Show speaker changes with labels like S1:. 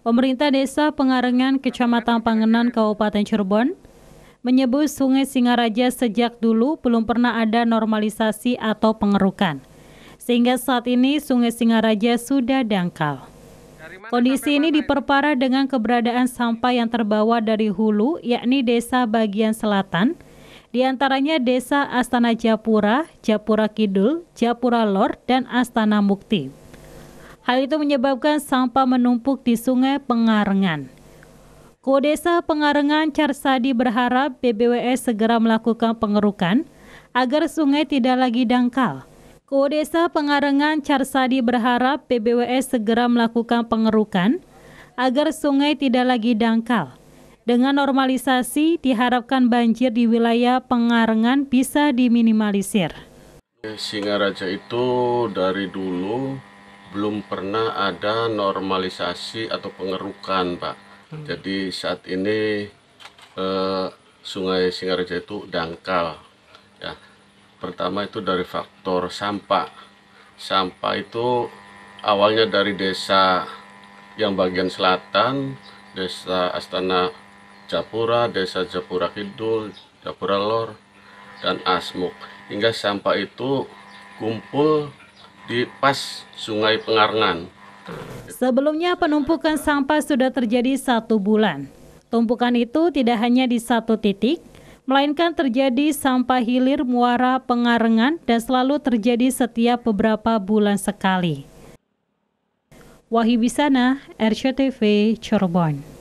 S1: Pemerintah Desa Pengarengan Kecamatan Pangenan Kabupaten Cirebon menyebut Sungai Singaraja sejak dulu belum pernah ada normalisasi atau pengerukan. Sehingga saat ini Sungai Singaraja sudah dangkal. Kondisi ini diperparah dengan keberadaan sampah yang terbawa dari hulu, yakni desa bagian selatan, di antaranya desa Astana Japura, Japura Kidul, Japura Lor, dan Astana Mukti. Hal itu menyebabkan sampah menumpuk di sungai Pengarengan. Kodesa Pengarengan Carsadi berharap BBWS segera melakukan pengerukan agar sungai tidak lagi dangkal. Kodesa Pengarengan Carsadi berharap BBWS segera melakukan pengerukan agar sungai tidak lagi dangkal. Dengan normalisasi, diharapkan banjir di wilayah pengarengan bisa diminimalisir.
S2: Singaraja itu dari dulu belum pernah ada normalisasi atau pengerukan, Pak. Hmm. Jadi saat ini eh, Sungai Singaraja itu dangkal. Ya. Pertama itu dari faktor sampah. Sampah itu awalnya dari desa yang bagian selatan, desa Astana Japura, desa Japura Kidul, Japura Lor, dan Asmuk. Hingga sampah itu kumpul di pas Sungai Pengarengan.
S1: Sebelumnya penumpukan sampah sudah terjadi satu bulan. Tumpukan itu tidak hanya di satu titik, melainkan terjadi sampah hilir muara pengarengan dan selalu terjadi setiap beberapa bulan sekali. Wahibisana, RCTV, Cirebon.